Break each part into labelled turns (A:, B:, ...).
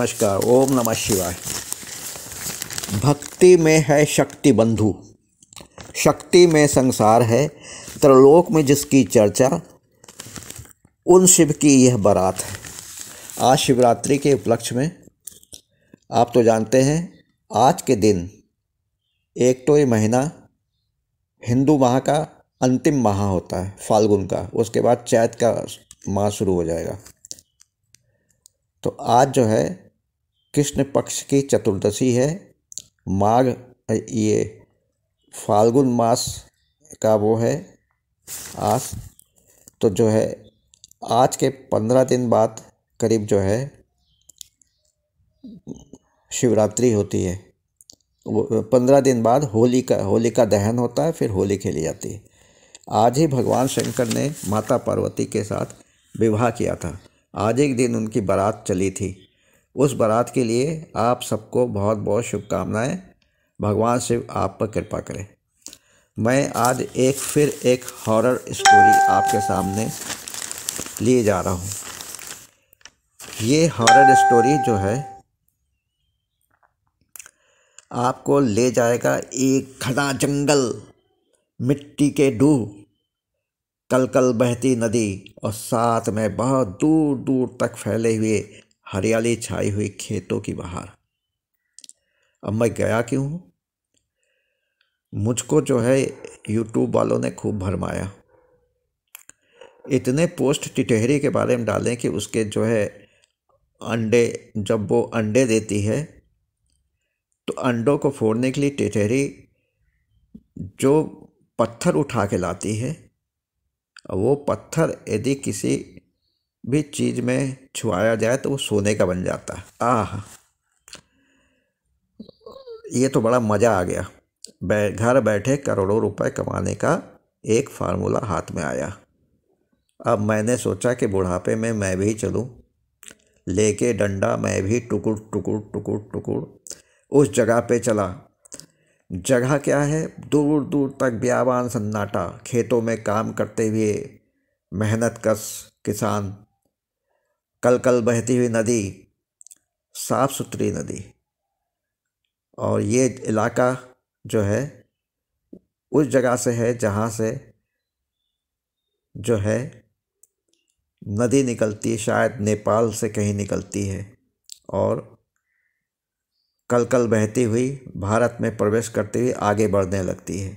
A: नमस्कार ओम नमः शिवाय भक्ति में है शक्ति बंधु शक्ति में संसार है त्रिलोक में जिसकी चर्चा उन शिव की यह बारात है आज शिवरात्रि के उपलक्ष्य में आप तो जानते हैं आज के दिन एक तो ये महीना हिंदू माह का अंतिम माह होता है फाल्गुन का उसके बाद चैत का माह शुरू हो जाएगा तो आज जो है कृष्ण पक्ष की चतुर्दशी है माघ ये फाल्गुन मास का वो है आज तो जो है आज के पंद्रह दिन बाद करीब जो है शिवरात्रि होती है पंद्रह दिन बाद होली का होली का दहन होता है फिर होली खेली जाती है आज ही भगवान शंकर ने माता पार्वती के साथ विवाह किया था आज एक दिन उनकी बारात चली थी उस बारात के लिए आप सबको बहुत बहुत शुभकामनाएं भगवान शिव आप पर कृपा करें मैं आज एक फिर एक हॉरर स्टोरी आपके सामने लिए जा रहा हूँ ये हॉरर स्टोरी जो है आपको ले जाएगा एक घना जंगल मिट्टी के डू कल कल बहती नदी और साथ में बहुत दूर दूर तक फैले हुए हरियाली छाई हुई खेतों की बहार अब मैं गया क्यों हूँ मुझको जो है यूट्यूब वालों ने खूब भरमाया इतने पोस्ट टिटहरी के बारे में डालें कि उसके जो है अंडे जब वो अंडे देती है तो अंडों को फोड़ने के लिए टिटहरी जो पत्थर उठा के लाती है वो पत्थर यदि किसी भी चीज़ में छुआया जाए तो वो सोने का बन जाता है आह ये तो बड़ा मज़ा आ गया बै घर बैठे करोड़ों रुपए कमाने का एक फार्मूला हाथ में आया अब मैंने सोचा कि बुढ़ापे में मैं भी चलूं लेके डंडा मैं भी टुकड़ टुकड़ टुकड़ टुकड़ उस जगह पे चला जगह क्या है दूर दूर तक ब्यावान सन्नाटा खेतों में काम करते हुए मेहनत कस किसान कल कल बहती हुई नदी साफ़ सुथरी नदी और ये इलाका जो है उस जगह से है जहाँ से जो है नदी निकलती है शायद नेपाल से कहीं निकलती है और कल कल बहती हुई भारत में प्रवेश करते हुए आगे बढ़ने लगती है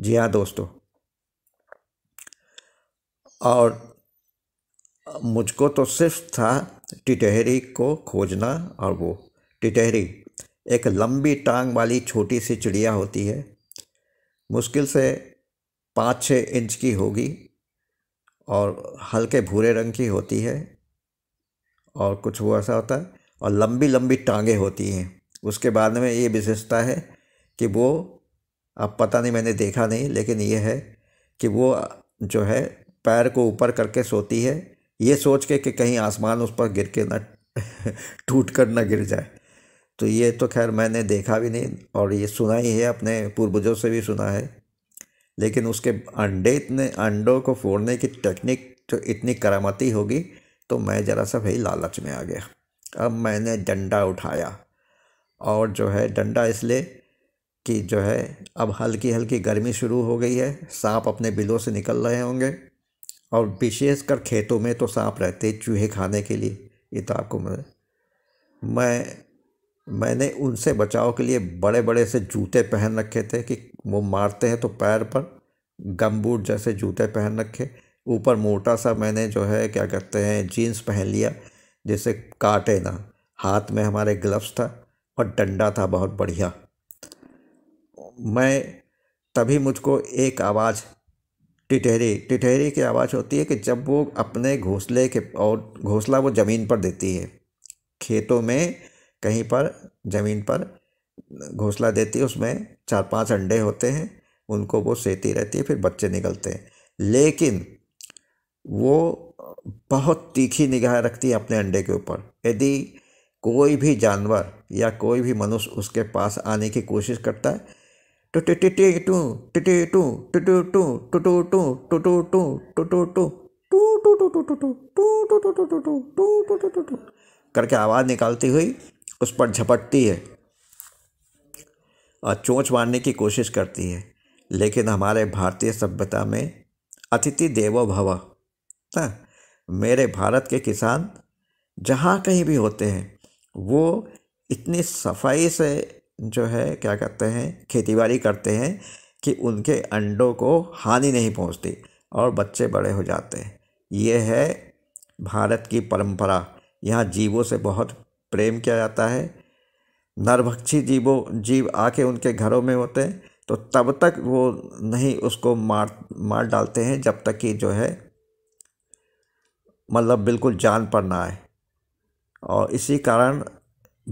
A: जी हाँ दोस्तों और मुझको तो सिर्फ था टिटहरी को खोजना और वो टिटहरी एक लंबी टांग वाली छोटी सी चिड़िया होती है मुश्किल से पाँच छः इंच की होगी और हल्के भूरे रंग की होती है और कुछ वो ऐसा होता है और लंबी लंबी टांगे होती हैं उसके बाद में ये विशेषता है कि वो अब पता नहीं मैंने देखा नहीं लेकिन ये है कि वो जो है पैर को ऊपर करके सोती है ये सोच के कि कहीं आसमान उस पर गिर के ना टूट कर ना गिर जाए तो ये तो खैर मैंने देखा भी नहीं और ये सुना ही है अपने पूर्वजों से भी सुना है लेकिन उसके अंडे इतने अंडों को फोड़ने की टेक्निक तो इतनी करामती होगी तो मैं ज़रा सा भाई लालच में आ गया अब मैंने डंडा उठाया और जो है डंडा इसलिए कि जो है अब हल्की हल्की गर्मी शुरू हो गई है सांप अपने बिलों से निकल रहे होंगे और विशेषकर खेतों में तो सांप रहते चूहे खाने के लिए ये तो आपको मैं मैंने उनसे बचाव के लिए बड़े बड़े से जूते पहन रखे थे कि वो मारते हैं तो पैर पर गमबूट जैसे जूते पहन रखे ऊपर मोटा सा मैंने जो है क्या कहते हैं जीन्स पहन लिया जैसे काटे ना हाथ में हमारे ग्लव्स था और डंडा था बहुत बढ़िया मैं तभी मुझको एक आवाज़ टिटेरे टिटहरी की आवाज़ होती है कि जब वो अपने घोंसले के और घोंसला वो ज़मीन पर देती है खेतों में कहीं पर ज़मीन पर घोंसला देती है उसमें चार पांच अंडे होते हैं उनको वो सेती रहती है फिर बच्चे निकलते हैं लेकिन वो बहुत तीखी निगाह रखती है अपने अंडे के ऊपर यदि कोई भी जानवर या कोई भी मनुष्य उसके पास आने की कोशिश करता है टू टू टू टू टू टू टू टू टू टू टू टू टू टू टू टू टू टू करके आवाज़ निकालती हुई उस पर झपटती है और चोंच मारने की कोशिश करती है लेकिन हमारे भारतीय सभ्यता में अतिथि देवो भव हाँ, मेरे भारत के किसान जहाँ कहीं भी होते हैं वो इतनी सफाई से जो है क्या करते हैं खेतीबाड़ी करते हैं कि उनके अंडों को हानि नहीं पहुंचती और बच्चे बड़े हो जाते हैं ये है भारत की परंपरा यहाँ जीवों से बहुत प्रेम किया जाता है नरभक्षी जीवों जीव आके उनके घरों में होते हैं तो तब तक वो नहीं उसको मार मार डालते हैं जब तक कि जो है मतलब बिल्कुल जान पर ना आए और इसी कारण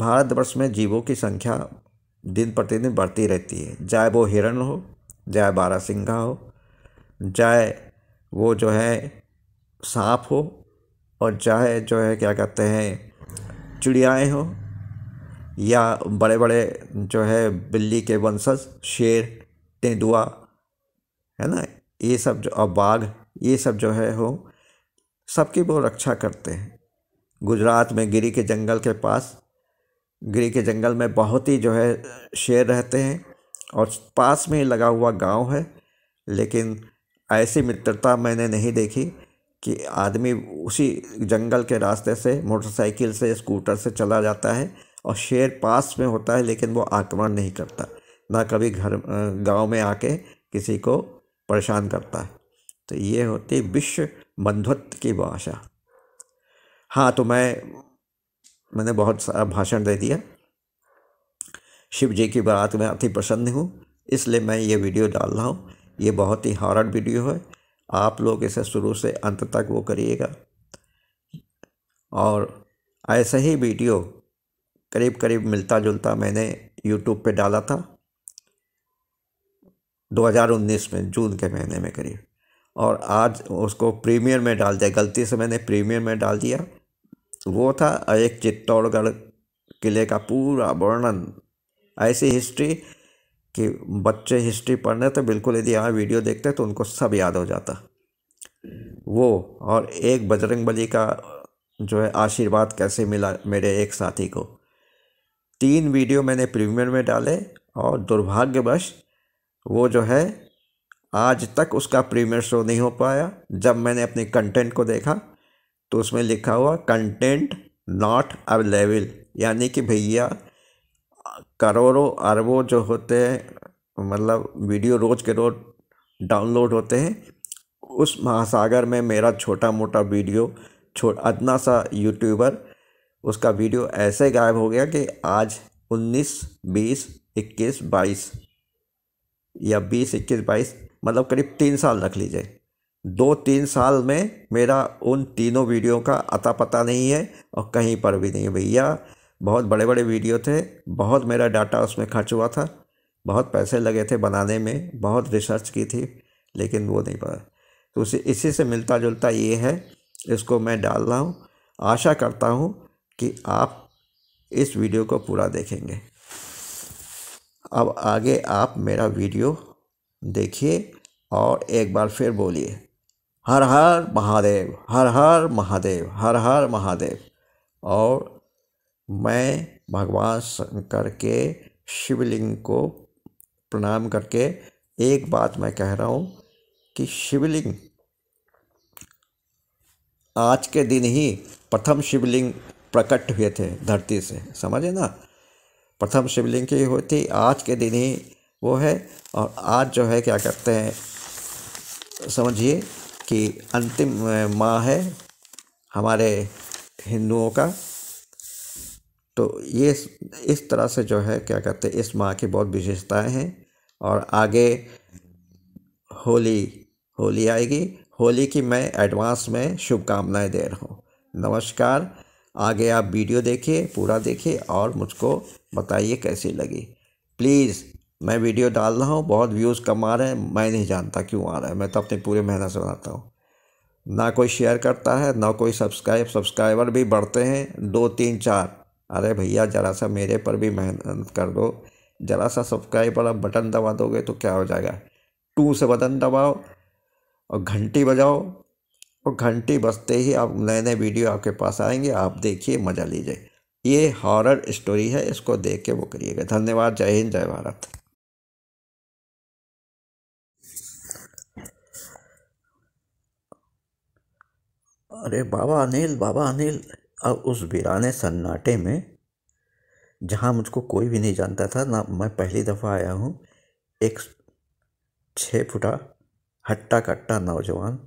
A: भारतवर्ष में जीवों की संख्या दिन प्रतिदिन बढ़ती रहती है चाहे वो हिरण हो चाहे सिंघा हो चाहे वो जो है सांप हो और चाहे जो है क्या कहते हैं चिड़ियाएँ हो या बड़े बड़े जो है बिल्ली के वंशज शेर तेंदुआ है ना ये सब जो और बाघ ये सब जो है हो सबकी वो रक्षा करते हैं गुजरात में गिरी के जंगल के पास गिरी के जंगल में बहुत ही जो है शेर रहते हैं और पास में लगा हुआ गांव है लेकिन ऐसी मित्रता मैंने नहीं देखी कि आदमी उसी जंगल के रास्ते से मोटरसाइकिल से स्कूटर से चला जाता है और शेर पास में होता है लेकिन वो आक्रमण नहीं करता ना कभी घर गांव में आके किसी को परेशान करता है तो ये होती विश्व बंधुत्व की भाषा हाँ तो मैं मैंने बहुत सारा भाषण दे दिया शिव जी की बारात में अति प्रसन्न हूँ इसलिए मैं ये वीडियो डाल रहा हूँ ये बहुत ही हॉरर वीडियो है आप लोग इसे शुरू से अंत तक वो करिएगा और ऐसे ही वीडियो करीब करीब मिलता जुलता मैंने यूट्यूब पे डाला था 2019 में जून के महीने में करीब और आज उसको प्रीमियर में डाल दिया गलती से मैंने प्रीमियर में डाल दिया वो था एक चित्तौड़गढ़ किले का पूरा वर्णन ऐसी हिस्ट्री कि बच्चे हिस्ट्री पढ़ने तो बिल्कुल यदि यहाँ वीडियो देखते तो उनको सब याद हो जाता वो और एक बजरंग बली का जो है आशीर्वाद कैसे मिला मेरे एक साथी को तीन वीडियो मैंने प्रीमियर में डाले और दुर्भाग्यवश वो जो है आज तक उसका प्रीमियर शो नहीं हो पाया जब मैंने अपने कंटेंट को देखा तो उसमें लिखा हुआ कंटेंट नॉट अवेलेबल यानी कि भैया करोड़ों अरबों जो होते हैं मतलब वीडियो रोज़ के रोज डाउनलोड होते हैं उस महासागर में मेरा छोटा मोटा वीडियो छो अदना सा यूट्यूबर उसका वीडियो ऐसे गायब हो गया कि आज 19, 20, 21, 22 या 20, 21, 22 मतलब करीब तीन साल रख लीजिए दो तीन साल में मेरा उन तीनों वीडियो का अता पता नहीं है और कहीं पर भी नहीं भैया बहुत बड़े बड़े वीडियो थे बहुत मेरा डाटा उसमें खर्च हुआ था बहुत पैसे लगे थे बनाने में बहुत रिसर्च की थी लेकिन वो नहीं पड़ा तो उसे इसी से मिलता जुलता ये है इसको मैं डाल रहा हूँ आशा करता हूँ कि आप इस वीडियो को पूरा देखेंगे अब आगे आप मेरा वीडियो देखिए और एक बार फिर बोलिए हर हर महादेव हर हर महादेव हर हर महादेव और मैं भगवान शंकर के शिवलिंग को प्रणाम करके एक बात मैं कह रहा हूँ कि शिवलिंग आज के दिन ही प्रथम शिवलिंग प्रकट हुए थे धरती से समझे ना प्रथम शिवलिंग की हुई थी आज के दिन ही वो है और आज जो है क्या करते हैं समझिए की अंतिम माह है हमारे हिंदुओं का तो ये इस तरह से जो है क्या कहते हैं इस माह की बहुत विशेषताएं हैं और आगे होली होली आएगी होली की मैं एडवांस में शुभकामनाएं दे रहा हूँ नमस्कार आगे आप वीडियो देखिए पूरा देखिए और मुझको बताइए कैसी लगी प्लीज़ मैं वीडियो डाल रहा हूँ बहुत व्यूज़ कम आ रहे हैं मैं नहीं जानता क्यों आ रहा है मैं तो अपनी पूरी मेहनत से बनाता हूँ ना कोई शेयर करता है ना कोई सब्सक्राइब सब्सक्राइबर भी बढ़ते हैं दो तीन चार अरे भैया ज़रा सा मेरे पर भी मेहनत कर दो ज़रा सा सब्सक्राइब वाला बटन दबा दोगे तो क्या हो जाएगा टू से बटन दबाओ और घंटी बजाओ और घंटी बजते ही आप नए नए वीडियो आपके पास आएंगे आप देखिए मज़ा लीजिए ये हॉरर स्टोरी है इसको देख के वो करिएगा धन्यवाद जय हिंद जय भारत अरे बाबा अनिल बाबा अनिल अब उस बिराने सन्नाटे में जहाँ मुझको कोई भी नहीं जानता था ना मैं पहली दफ़ा आया हूँ एक छः फुटा हट्टा कट्टा नौजवान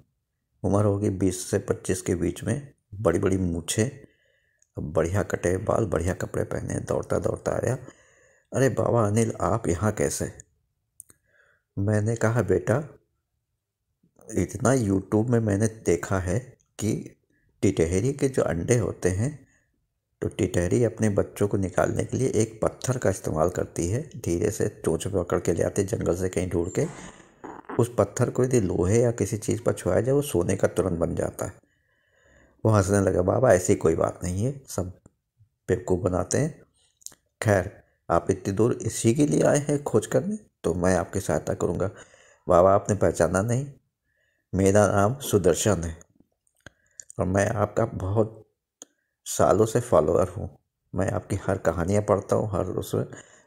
A: उम्र होगी बीस से पच्चीस के बीच में बड़ी बड़ी मूछे बढ़िया कटे बाल बढ़िया कपड़े पहने दौड़ता दौड़ता आया अरे बाबा अनिल आप यहाँ कैसे मैंने कहा बेटा इतना यूट्यूब में मैंने देखा है कि टिटहरी के जो अंडे होते हैं तो टिटहरी अपने बच्चों को निकालने के लिए एक पत्थर का इस्तेमाल करती है धीरे से चोच पकड़ के ले आती जंगल से कहीं ढूंढ के उस पत्थर को यदि लोहे या किसी चीज़ पर छुआया जाए वो सोने का तुरंत बन जाता है वो हंसने लगा बाबा ऐसी कोई बात नहीं है सब बेवकूफ़ बनाते हैं खैर आप इतनी दूर इसी के लिए आए हैं खोज करने तो मैं आपकी सहायता करूँगा बाबा आपने पहचाना नहीं मेरा नाम सुदर्शन है और मैं आपका बहुत सालों से फॉलोअर हूँ मैं आपकी हर कहानियाँ पढ़ता हूँ हर उसमें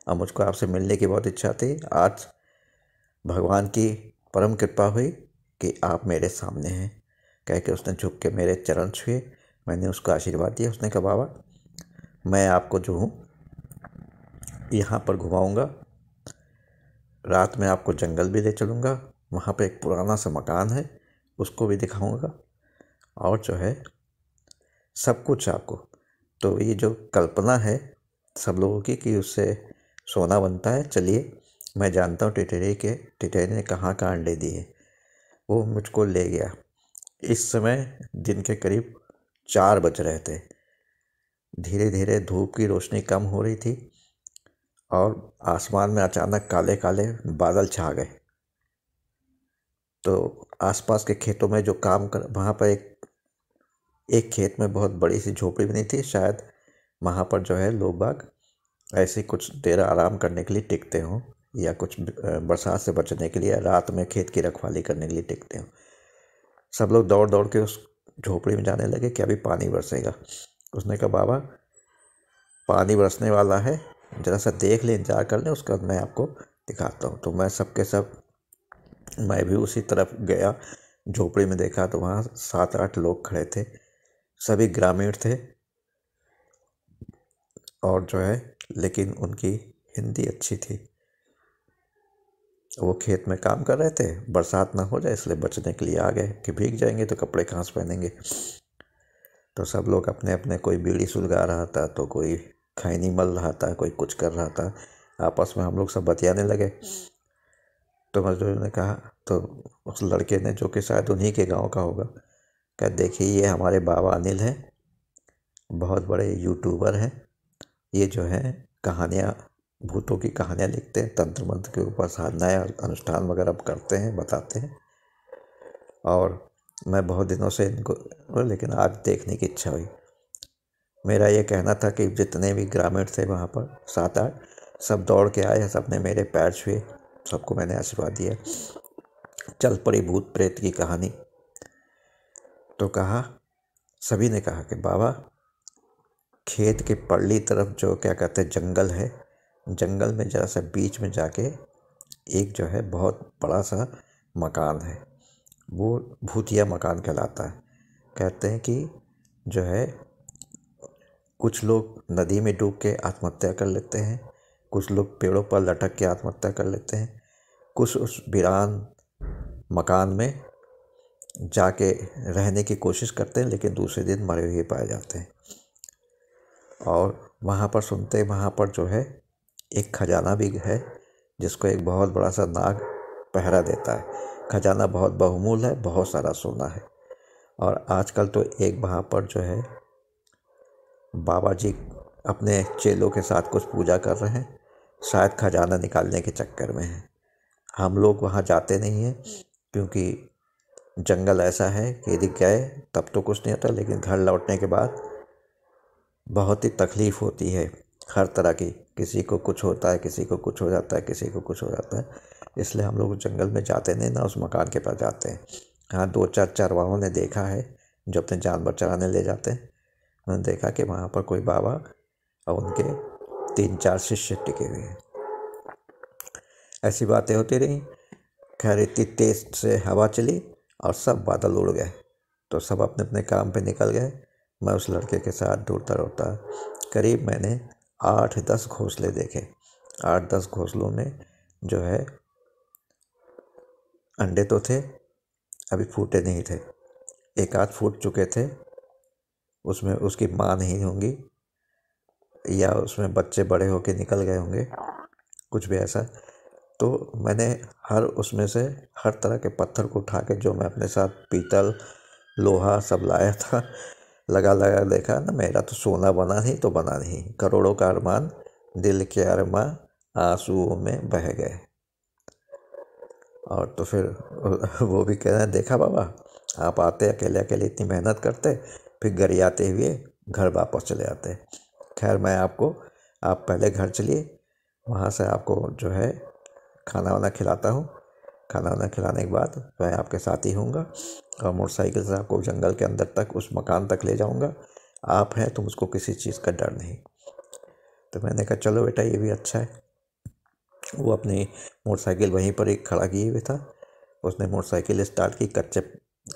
A: और मुझको आपसे मिलने की बहुत इच्छा थी आज भगवान की परम कृपा हुई कि आप मेरे सामने हैं कह के उसने झुक के मेरे चरण छुए मैंने उसको आशीर्वाद दिया उसने कहा बाबा मैं आपको जो हूँ यहाँ पर घुमाऊँगा रात में आपको जंगल भी ले चलूँगा वहाँ पर एक पुराना सा मकान है उसको भी दिखाऊँगा और जो है सब कुछ आपको तो ये जो कल्पना है सब लोगों की कि उससे सोना बनता है चलिए मैं जानता हूँ टिटेरे के टिटेरे ने कहाँ कहाँ अंडे दिए वो मुझको ले गया इस समय दिन के करीब चार बज रहे थे धीरे धीरे धूप की रोशनी कम हो रही थी और आसमान में अचानक काले काले बादल छा गए तो आसपास के खेतों में जो काम कर वहाँ पर एक एक खेत में बहुत बड़ी सी झोपड़ी बनी थी शायद वहाँ पर जो है लोग बाग ऐसे कुछ देर आराम करने के लिए टिकते हों या कुछ बरसात से बचने के लिए रात में खेत की रखवाली करने के लिए टिकते हों सब लोग दौड़ दौड़ के उस झोपड़ी में जाने लगे कि अभी पानी बरसेगा उसने कहा बाबा पानी बरसने वाला है ज़रा सा देख ले इंतजार कर लें उसके बाद मैं आपको दिखाता हूँ तो मैं सबके सब मैं भी उसी तरफ गया झोपड़ी में देखा तो वहाँ सात आठ लोग खड़े थे सभी ग्रामीण थे और जो है लेकिन उनकी हिंदी अच्छी थी वो खेत में काम कर रहे थे बरसात ना हो जाए इसलिए बचने के लिए आ गए कि भीग जाएंगे तो कपड़े कहाँ से पहनेंगे तो सब लोग अपने अपने कोई बीड़ी सुलगा रहा था तो कोई खैनी मल रहा था कोई कुछ कर रहा था आपस में हम लोग सब बतियाने लगे तो मजदूर ने कहा तो उस लड़के ने जो कि शायद उन्हीं के गांव का होगा क्या देखिए ये हमारे बाबा अनिल हैं बहुत बड़े यूट्यूबर हैं ये जो है कहानियाँ भूतों की कहानियाँ लिखते हैं तंत्र मंत्र के ऊपर साधनाएँ और अनुष्ठान वगैरह करते हैं बताते हैं और मैं बहुत दिनों से इनको लेकिन आज देखने की इच्छा हुई मेरा ये कहना था कि जितने भी ग्रामीण थे वहाँ पर सात आठ सब दौड़ के आए सब ने मेरे पैर छुए सबको मैंने आशीर्वाद दिया चल पड़ी भूत प्रेत की कहानी तो कहा सभी ने कहा कि बाबा खेत के पड़ली तरफ जो क्या कहते हैं जंगल है जंगल में ज़रा सा बीच में जाके एक जो है बहुत बड़ा सा मकान है वो भूतिया मकान कहलाता है कहते हैं कि जो है कुछ लोग नदी में डूब के आत्महत्या कर लेते हैं कुछ लोग पेड़ों पर लटक के आत्महत्या कर लेते हैं कुछ उस वीरान मकान में जाके रहने की कोशिश करते हैं लेकिन दूसरे दिन मरे हुए पाए जाते हैं और वहाँ पर सुनते हैं वहाँ पर जो है एक खजाना भी है जिसको एक बहुत बड़ा सा नाग पहरा देता है खजाना बहुत बहुमूल है बहुत सारा सोना है और आजकल तो एक वहाँ पर जो है बाबा जी अपने चेलों के साथ कुछ पूजा कर रहे हैं शायद खजाना निकालने के चक्कर में हैं हम लोग वहाँ जाते नहीं हैं क्योंकि जंगल ऐसा है कि यदि गए तब तो कुछ नहीं होता लेकिन घर लौटने के बाद बहुत ही तकलीफ़ होती है हर तरह की किसी को कुछ होता है किसी को कुछ हो जाता है किसी को कुछ हो जाता है इसलिए हम लोग जंगल में जाते नहीं ना उस मकान के पास जाते हैं हाँ दो चार चरवाहों ने देखा है जो अपने जानवर चराने ले जाते हैं उन्होंने देखा कि वहाँ पर कोई बाबा और उनके तीन चार शिष्य टिके हुए हैं ऐसी बातें होती रहीं खैर इतनी तेज़ से हवा चली और सब बादल उड़ गए तो सब अपने अपने काम पे निकल गए मैं उस लड़के के साथ ढूंढता रहता करीब मैंने आठ दस घोंसले देखे आठ दस घोंसलों में जो है अंडे तो थे अभी फूटे नहीं थे एक आध फूट चुके थे उसमें उसकी माँ नहीं होंगी या उसमें बच्चे बड़े होके निकल गए होंगे कुछ भी ऐसा तो मैंने हर उसमें से हर तरह के पत्थर को उठा के जो मैं अपने साथ पीतल लोहा सब लाया था लगा लगा देखा ना मेरा तो सोना बना नहीं तो बना नहीं करोड़ों का अरमान दिल के अरमा आंसुओं में बह गए और तो फिर वो भी कह रहे हैं देखा बाबा आप आते अकेले अकेले इतनी मेहनत करते फिर गरियाते हुए घर वापस चले आते खैर मैं आपको आप पहले घर चलिए वहाँ से आपको जो है खाना वाना खिलाता हूँ खाना वाना खिलाने के बाद मैं आपके साथ ही हूँगा और मोटरसाइकिल से आपको जंगल के अंदर तक उस मकान तक ले जाऊँगा आप हैं तो मुझको किसी चीज़ का डर नहीं तो मैंने कहा चलो बेटा ये भी अच्छा है वो अपनी मोटरसाइकिल वहीं पर एक खड़ा किए हुए था उसने मोटरसाइकिल स्टार्ट की कच्चे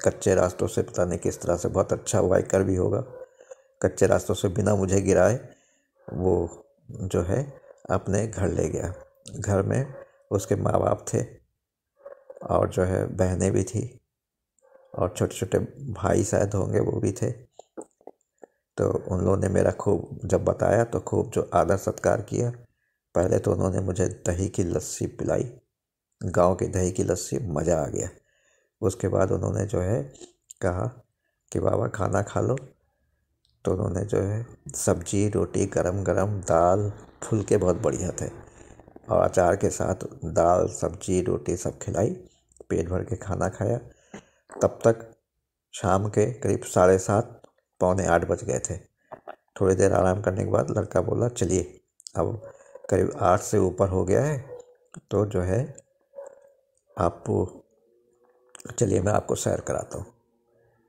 A: कच्चे रास्तों से पता नहीं किस तरह से बहुत अच्छा वाइकर भी होगा कच्चे रास्तों से बिना मुझे गिराए वो जो है अपने घर ले गया घर में उसके माँ बाप थे और जो है बहनें भी थी और छोटे छोटे भाई शायद होंगे वो भी थे तो उन लोगों ने मेरा खूब जब बताया तो खूब जो आदर सत्कार किया पहले तो उन्होंने मुझे दही की लस्सी पिलाई गांव की दही की लस्सी मज़ा आ गया उसके बाद उन्होंने जो है कहा कि बाबा खाना खा लो तो उन्होंने जो है सब्जी रोटी गरम गरम दाल फुलके बहुत बढ़िया थे और अचार के साथ दाल सब्जी रोटी सब खिलाई पेट भर के खाना खाया तब तक शाम के करीब साढ़े सात पौने आठ बज गए थे थोड़ी देर आराम करने के बाद लड़का बोला चलिए अब करीब आठ से ऊपर हो गया है तो जो है आप चलिए मैं आपको सैर कराता हूँ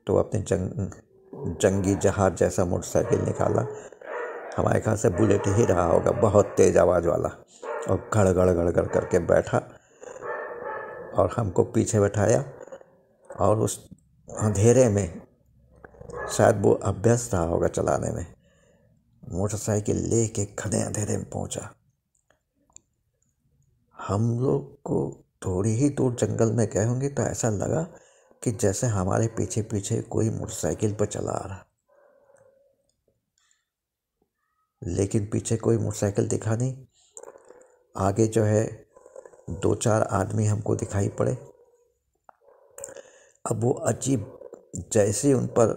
A: तो अपने जंग जंगी जहाज़ जैसा मोटरसाइकिल निकाला हमारे ख्याल से बुलेट ही रहा होगा बहुत तेज़ आवाज़ वाला और गड़ गड़ गड़ गड़ करके बैठा और हमको पीछे बैठाया और उस अंधेरे में शायद वो अभ्यस्त रहा होगा चलाने में मोटरसाइकिल ले के खड़े अंधेरे में पहुंचा हम लोग को थोड़ी ही दूर जंगल में गए होंगे तो ऐसा लगा कि जैसे हमारे पीछे पीछे कोई मोटरसाइकिल पर चला आ रहा लेकिन पीछे कोई मोटरसाइकिल दिखा नहीं आगे जो है दो चार आदमी हमको दिखाई पड़े अब वो अजीब जैसे उन पर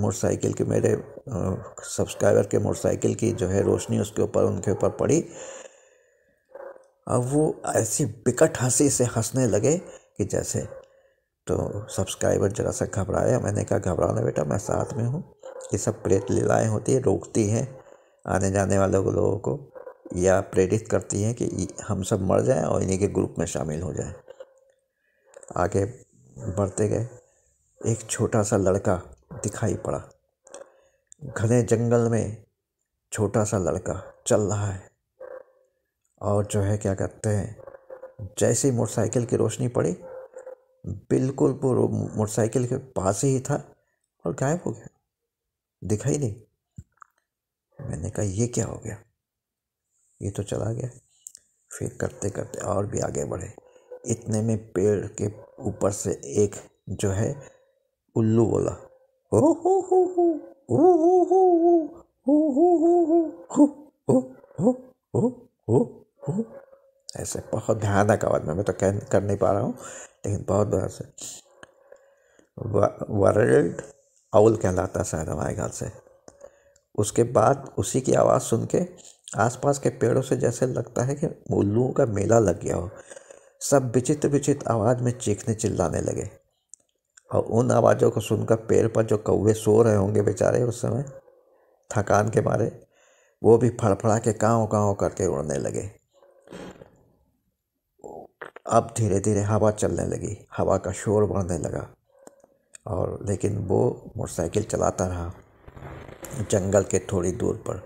A: मोटरसाइकिल के मेरे सब्सक्राइबर के मोटरसाइकिल की जो है रोशनी उसके ऊपर उनके ऊपर पड़ी अब वो ऐसी बिकट हंसी से हंसने लगे कि जैसे तो सब्सक्राइबर जरा सा घबराया मैंने कहा घबराना बेटा मैं साथ में हूँ ये सब प्रेत लीलाएँ होती है रोकती हैं आने जाने वाले लोगों को या प्रेरित करती हैं कि हम सब मर जाएं और इन्हीं के ग्रुप में शामिल हो जाएं आगे बढ़ते गए एक छोटा सा लड़का दिखाई पड़ा घने जंगल में छोटा सा लड़का चल रहा है और जो है क्या कहते हैं जैसे ही मोटरसाइकिल की रोशनी पड़ी बिल्कुल वो मोटरसाइकिल के पास ही था और गायब हो गया दिखाई नहीं मैंने कहा ये क्या हो गया ये तो चला गया फिर करते करते और भी आगे बढ़े इतने में पेड़ के ऊपर से एक जो है उल्लू बोला हो हो हो हो हो हो हो हो हो हो हो हो हो हो ऐसे बहुत भयानक आवाज़ में मैं तो कह कर नहीं पा रहा हूँ लेकिन बहुत बार से वर्ल्ड अउल कहलाता शायद हमारे ख्याल से उसके बाद उसी की आवाज़ सुन के आसपास के पेड़ों से जैसे लगता है कि उल्लुओं का मेला लग गया हो सब विचित्र विचित्र आवाज़ में चीखने चिल्लाने लगे और उन आवाज़ों को सुनकर पेड़ पर जो कौवे सो रहे होंगे बेचारे उस समय थकान के मारे वो भी फड़फड़ा के काँव काँव करके उड़ने लगे अब धीरे धीरे हवा चलने लगी हवा का शोर बढ़ने लगा और लेकिन वो मोटरसाइकिल चलाता रहा जंगल के थोड़ी दूर पर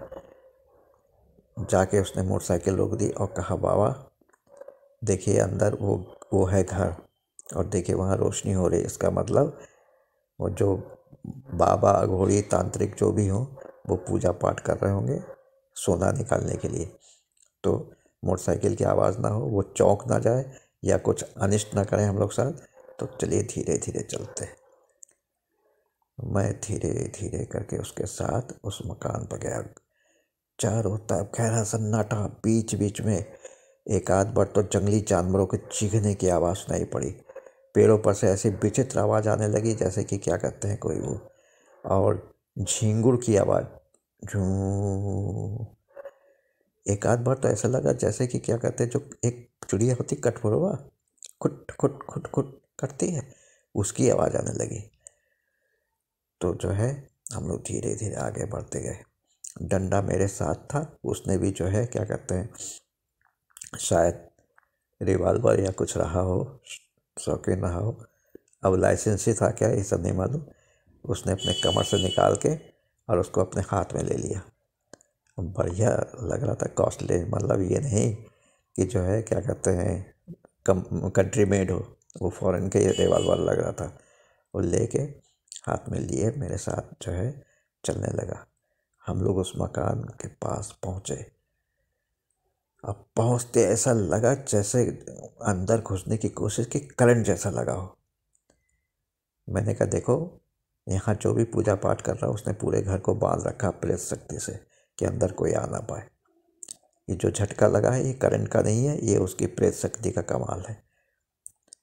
A: जाके उसने मोटरसाइकिल रोक दी और कहा बाबा देखिए अंदर वो वो है घर और देखिए वहाँ रोशनी हो रही है इसका मतलब वो जो बाबा घोड़ी तांत्रिक जो भी हों वो पूजा पाठ कर रहे होंगे सोना निकालने के लिए तो मोटरसाइकिल की आवाज़ ना हो वो चौंक ना जाए या कुछ अनिष्ट ना करें हम लोग साथ तो चलिए धीरे धीरे चलते हैं मैं धीरे धीरे करके उसके साथ उस मकान पर गया चारों तरफ गहरा सन्नाटा बीच बीच में एक आध बार तो जंगली जानवरों के चीखने की आवाज़ सुनाई पड़ी पेड़ों पर से ऐसी विचित्र आवाज़ आने लगी जैसे कि क्या कहते हैं कोई वो और झींगुर की आवाज़ झू एक आध बार तो ऐसा लगा जैसे कि क्या कहते हैं जो एक चिड़िया होती हुआ खुट खुट खुट खुट करती है उसकी आवाज़ आने लगी तो जो है हम लोग धीरे धीरे आगे बढ़ते गए डंडा मेरे साथ था उसने भी जो है क्या कहते हैं शायद रिवाल्वर या कुछ रहा हो शौकीन रहा हो अब लाइसेंस ही था क्या ये सब नहीं मालूम उसने अपने कमर से निकाल के और उसको अपने हाथ में ले लिया बढ़िया लग रहा था कॉस्टली मतलब ये नहीं कि जो है क्या कहते हैं कम कंट्री मेड हो वो फॉरेन के रिवाल्वर लग रहा था वो लेके हाथ में लिए मेरे साथ जो है चलने लगा हम लोग उस मकान के पास पहुँचे अब पहुँचते ऐसा लगा जैसे अंदर घुसने की कोशिश की करंट जैसा लगा हो मैंने कहा देखो यहाँ जो भी पूजा पाठ कर रहा है उसने पूरे घर को बांध रखा प्रेत शक्ति से कि अंदर कोई आ ना पाए ये जो झटका लगा है ये करंट का नहीं है ये उसकी प्रेत शक्ति का कमाल है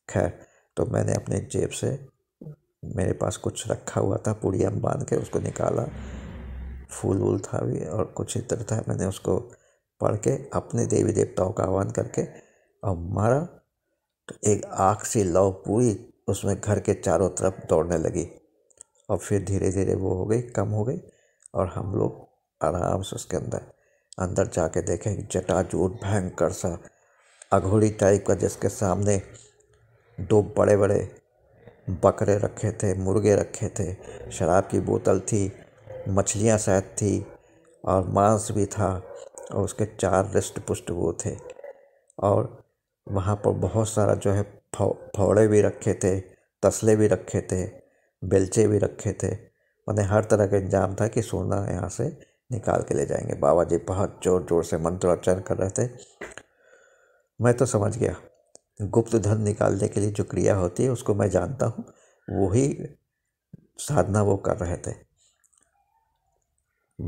A: खैर तो मैंने अपने जेब से मेरे पास कुछ रखा हुआ था पुड़िया में बांध के उसको निकाला फूल वूल था भी और कुछ इतर था मैंने उसको पढ़ के अपने देवी देवताओं का आह्वान करके और मारा तो एक आँख सी लौ पूरी उसमें घर के चारों तरफ दौड़ने लगी और फिर धीरे धीरे वो हो गई कम हो गई और हम लोग आराम से उसके अंदर अंदर जाके देखें जटाजूट भयंकर सा अघोड़ी टाइप का जिसके सामने दो बड़े बड़े बकरे रखे थे मुर्गे रखे थे शराब की बोतल थी मछलियाँ शायद थी और मांस भी था और उसके चार रिष्ट पुष्ट वो थे और वहाँ पर बहुत सारा जो है फौड़े भी रखे थे तसले भी रखे थे बेलचे भी रखे थे मैंने हर तरह का इंजाम था कि सोना यहाँ से निकाल के ले जाएंगे बाबा जी बहुत ज़ोर ज़ोर से मंत्र अर्चन कर रहे थे मैं तो समझ गया गुप्त धन निकालने के लिए जो क्रिया होती है उसको मैं जानता हूँ वही साधना वो कर रहे थे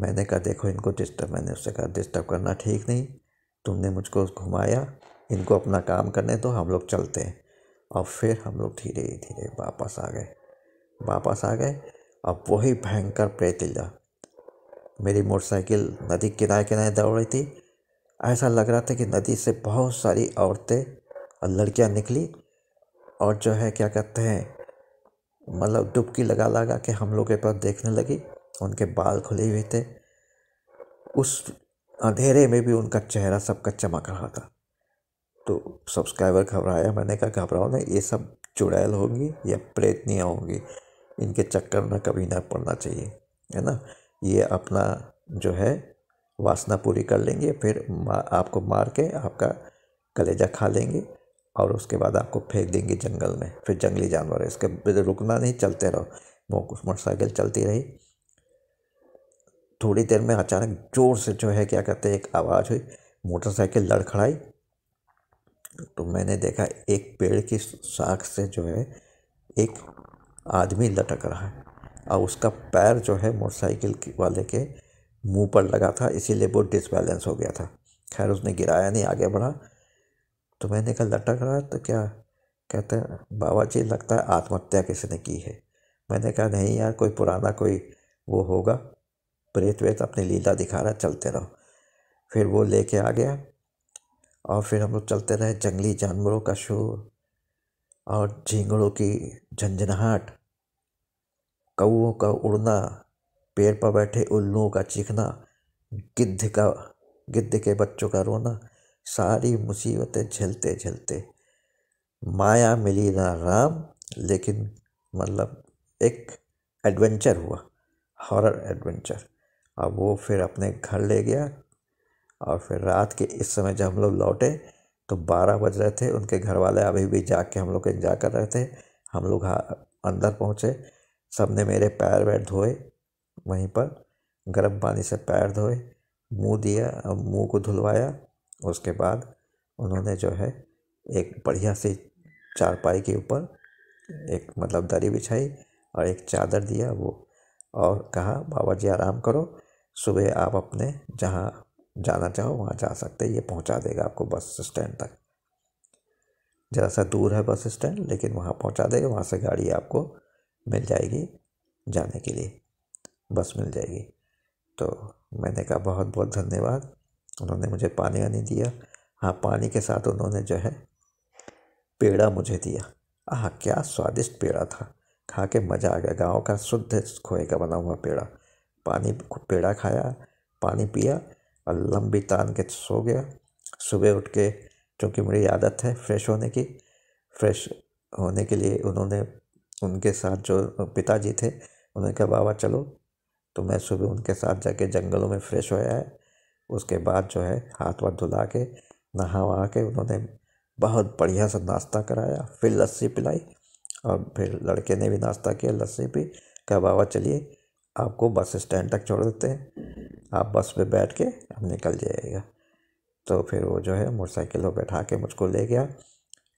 A: मैंने कहा देखो इनको डिस्टर्ब मैंने उससे कहा डिस्टर्ब करना ठीक नहीं तुमने मुझको घुमाया इनको अपना काम करने दो हम लोग चलते हैं और फिर हम लोग धीरे धीरे वापस आ गए वापस आ गए अब वही भयंकर प्रेतिला मेरी मोटरसाइकिल नदी किनारे किनारे दौड़ रही थी ऐसा लग रहा था कि नदी से बहुत सारी औरतें और लड़कियाँ निकली और जो है क्या कहते हैं मतलब डुबकी लगा लगा के हम लोग के पास देखने लगी उनके बाल खुले हुए थे उस अंधेरे में भी उनका चेहरा सबका चमक रहा था तो सब्सक्राइबर घबराया मैंने कहा घबराओ ना ये सब चुड़ैल होंगी या प्रेतनियाँ होंगी इनके चक्कर में कभी ना पड़ना चाहिए है ना ये अपना जो है वासना पूरी कर लेंगे फिर मा, आपको मार के आपका कलेजा खा लेंगे और उसके बाद आपको फेंक देंगे जंगल में फिर जंगली जानवर है इसके रुकना नहीं चलते रहो मोटरसाइकिल चलती रही थोड़ी देर में अचानक ज़ोर से जो है क्या कहते हैं एक आवाज़ हुई मोटरसाइकिल लड़खड़ाई तो मैंने देखा एक पेड़ की साख से जो है एक आदमी लटक रहा है और उसका पैर जो है मोटरसाइकिल वाले के मुंह पर लगा था इसीलिए वो डिसबैलेंस हो गया था खैर उसने गिराया नहीं आगे बढ़ा तो मैंने कहा लटक रहा है तो क्या कहते हैं बाबा जी लगता है आत्महत्या किसी ने की है मैंने कहा नहीं यार कोई पुराना कोई वो होगा प्रेत वेत अपनी लीला दिखा रहा चलते रहो फिर वो लेके आ गया और फिर हम लोग चलते रहे जंगली जानवरों का शोर और झींगड़ों की झंझनाहट कौओं का उड़ना पेड़ पर बैठे उल्लुओं का चीखना गिद्ध का गिद्ध के बच्चों का रोना सारी मुसीबतें झेलते झेलते माया मिली ना राम लेकिन मतलब एक एडवेंचर हुआ हॉरर एडवेंचर अब वो फिर अपने घर ले गया और फिर रात के इस समय जब हम लोग लौटे तो बारह बज रहे थे उनके घर वाले अभी भी जाके हम लोग इंजॉय इंतजार कर रहे थे हम लोग अंदर पहुँचे सब ने मेरे पैर वैर धोए वहीं पर गर्म पानी से पैर धोए मुंह दिया मुंह को धुलवाया उसके बाद उन्होंने जो है एक बढ़िया सी चारपाई के ऊपर एक मतलब दरी बिछाई और एक चादर दिया वो और कहा बाबा जी आराम करो सुबह आप अपने जहाँ जाना चाहो वहाँ जा सकते ये पहुँचा देगा आपको बस स्टैंड तक ज़रा सा दूर है बस स्टैंड लेकिन वहाँ पहुँचा देगा वहाँ से गाड़ी आपको मिल जाएगी जाने के लिए बस मिल जाएगी तो मैंने कहा बहुत बहुत धन्यवाद उन्होंने मुझे पानी वानी दिया हाँ पानी के साथ उन्होंने जो है पेड़ा मुझे दिया आह क्या स्वादिष्ट पेड़ा था खा के मज़ा आ गया गांव का शुद्ध खोए का बना हुआ पेड़ा पानी पेड़ा खाया पानी पिया और लंबी तान के सो गया सुबह उठ के चूँकि मेरी आदत है फ्रेश होने की फ्रेश होने के लिए उन्होंने उनके साथ जो पिताजी थे उन्होंने कहा बाबा चलो तो मैं सुबह उनके साथ जाके जंगलों में फ्रेश होया है उसके बाद जो है हाथ वाथ धुला के नहा वहा के उन्होंने बहुत बढ़िया सा नाश्ता कराया फिर लस्सी पिलाई और फिर लड़के ने भी नाश्ता किया लस्सी पी कहा बाबा चलिए आपको बस स्टैंड तक छोड़ देते हैं आप बस पे बैठ के अब निकल जाइएगा तो फिर वो जो है मोटरसाइकिल पर बैठा के मुझको ले गया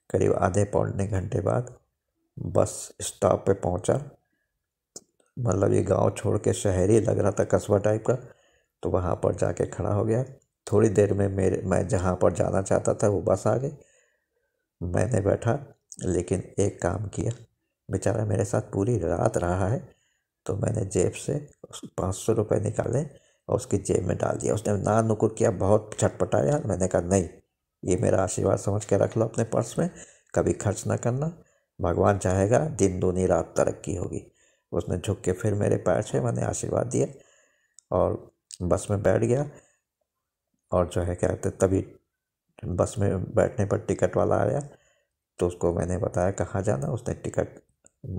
A: करीब आधे पौने घंटे बाद बस स्टॉप पे पहुंचा मतलब ये गांव छोड़ के शहरी लग रहा था कस्बा टाइप का तो वहाँ पर जाके खड़ा हो गया थोड़ी देर में मेरे मैं जहाँ पर जाना चाहता था वो बस आ गई मैंने बैठा लेकिन एक काम किया बेचारा मेरे साथ पूरी रात रहा है तो मैंने जेब से पाँच सौ रुपये निकाले और उसकी जेब में डाल दिया उसने ना नुकुर किया बहुत छटपटाया मैंने कहा नहीं ये मेरा आशीर्वाद समझ के रख लो अपने पर्स में कभी खर्च ना करना भगवान चाहेगा दिन दूनी रात तरक्की होगी उसने झुक के फिर मेरे पैर से मैंने आशीर्वाद दिया और बस में बैठ गया और जो है क्या कहते तभी बस में बैठने पर टिकट वाला आया तो उसको मैंने बताया कहाँ जाना उसने टिकट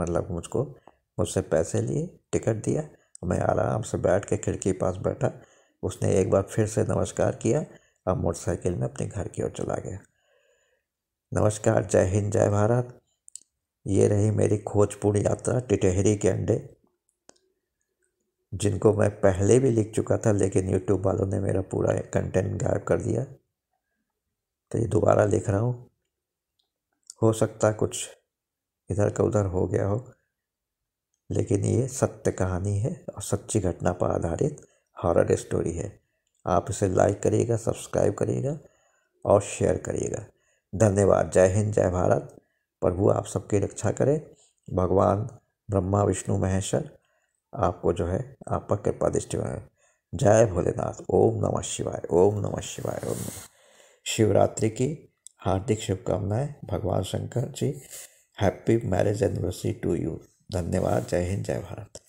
A: मतलब मुझको मुझसे पैसे लिए टिकट दिया मैं आराम से बैठ के खिड़की पास बैठा उसने एक बार फिर से नमस्कार किया और मोटरसाइकिल में अपने घर की ओर चला गया नमस्कार जय हिंद जय भारत ये रही मेरी खोजपूर्ण यात्रा टिटहरी के अंडे जिनको मैं पहले भी लिख चुका था लेकिन यूट्यूब वालों ने मेरा पूरा कंटेंट गायब कर दिया तो ये दोबारा लिख रहा हूँ हो सकता कुछ इधर का उधर हो गया हो लेकिन ये सत्य कहानी है और सच्ची घटना पर आधारित हॉरर स्टोरी है आप इसे लाइक करिएगा सब्सक्राइब करिएगा और शेयर करिएगा धन्यवाद जय हिंद जय भारत प्रभु आप सबकी रक्षा करें भगवान ब्रह्मा विष्णु महेश्वर आपको जो है आपका कृपा दृष्टि जय भोलेनाथ ओम नमः शिवाय ओम नमः शिवाय ओम शिवरात्रि की हार्दिक शुभकामनाएं भगवान Shankar ji happy marriage anniversary to you धन्यवाद जय हिंद जय भारत